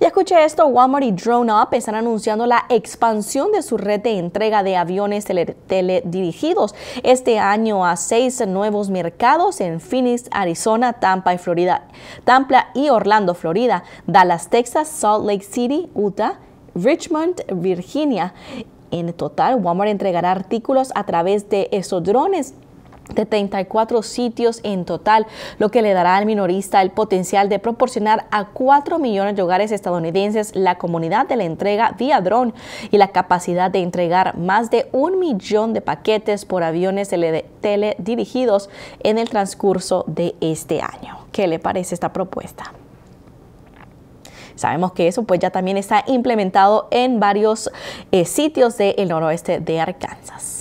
Ya escuché esto, Walmart y DroneUp están anunciando la expansión de su red de entrega de aviones teledirigidos este año a seis nuevos mercados en Phoenix, Arizona, Tampa y Florida, Tampa y Orlando, Florida, Dallas, Texas, Salt Lake City, Utah, Richmond, Virginia. En total, Walmart entregará artículos a través de esos drones de 34 sitios en total, lo que le dará al minorista el potencial de proporcionar a 4 millones de hogares estadounidenses la comunidad de la entrega vía dron y la capacidad de entregar más de un millón de paquetes por aviones teledirigidos en el transcurso de este año. ¿Qué le parece esta propuesta? Sabemos que eso pues ya también está implementado en varios eh, sitios del noroeste de Arkansas.